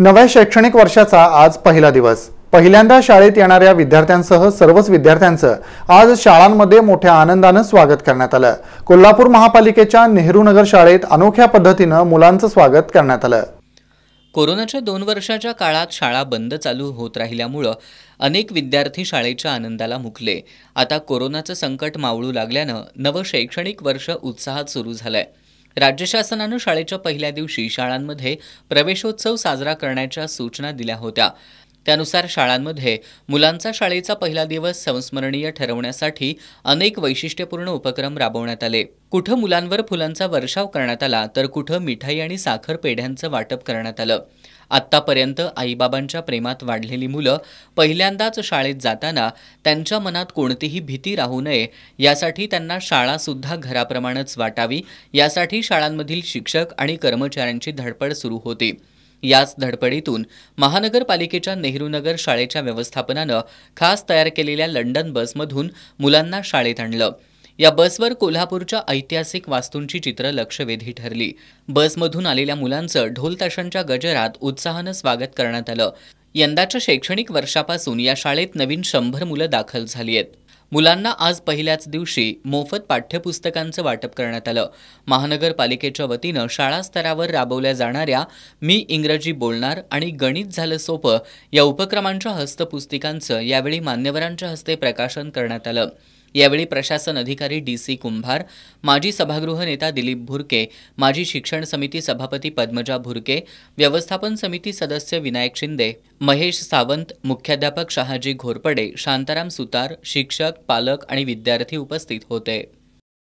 नव्या शैक्षणिक वर्षाचा आज पहिला दिवस पहिल्यांदा शाळेत येणाऱ्या विद्यार्थ्यांसह सर्वच विद्यार्थ्यांचं आज शाळांमध्ये मोठ्या आनंदानं स्वागत करण्यात आलं कोल्हापूर महापालिकेच्या नेहरू नगर शाळेत अनोख्या पद्धतीनं मुलांचं स्वागत करण्यात आलं कोरोनाच्या दोन वर्षाच्या काळात शाळा बंद चालू होत राहिल्यामुळं अनेक विद्यार्थी शाळेच्या आनंदाला मुकले आता कोरोनाचं संकट मावळू लागल्यानं नवं शैक्षणिक वर्ष उत्साहात सुरू झालंय राज्य शासनानं शाळेच्या पहिल्या दिवशी शाळांमध्ये प्रवेशोत्सव साजरा करण्याच्या सूचना दिल्या होत्या त्यानुसार शाळांमध्ये मुलांचा शाळेचा पहिला दिवस संस्मरणीय ठरवण्यासाठी अनेक वैशिष्ट्यपूर्ण उपक्रम राबवण्यात आले कुठं मुलांवर फुलांचा वर्षाव करण्यात आला तर कुठं मिठाई आणि साखर पेढ्यांचं वाटप करण्यात आलं आत्तापर्यंत आईबाबांच्या प्रेमात वाढलेली मुलं पहिल्यांदाच शाळेत जाताना त्यांच्या मनात कोणतीही भीती राहू नये यासाठी त्यांना शाळासुद्धा घराप्रमाणेच वाटावी यासाठी शाळांमधील शिक्षक आणि कर्मचाऱ्यांची धडपड सुरू होती याच धडपडीतून महानगरपालिकेच्या नेहरूनगर शाळेच्या व्यवस्थापनानं खास तयार केलेल्या लंडन बसमधून मुलांना शाळेत आणलं या बसवर कोल्हापूरच्या ऐतिहासिक वास्तूंची चित्र लक्षवेधी ठरली बसमधून आलेल्या मुलांचं ढोल ताशांच्या गजरात उत्साहानं स्वागत करण्यात आलं यंदाच्या शैक्षणिक वर्षापासून या शाळेत नवीन शंभर मुलं दाखल झाली आहेत मुलांना आज पहिल्याच दिवशी मोफत पाठ्यपुस्तकांचं वाटप करण्यात आलं महानगरपालिकेच्या वतीनं शाळा स्तरावर राबवल्या जाणाऱ्या मी इंग्रजी बोलणार आणि गणित झालं सोपं या उपक्रमांच्या हस्तपुस्तिकांचं यावेळी मान्यवरांच्या हस्ते प्रकाशन करण्यात आलं यावेळी प्रशासन अधिकारी डी सी कुंभार माजी सभागृह नेता दिलीप भुरके माजी शिक्षण समिती सभापती पद्मजा भुरके व्यवस्थापन समिती सदस्य विनायक शिंदे महेश सावंत मुख्याध्यापक शहाजी घोरपडे शांताराम सुतार शिक्षक पालक आणि विद्यार्थी उपस्थित होते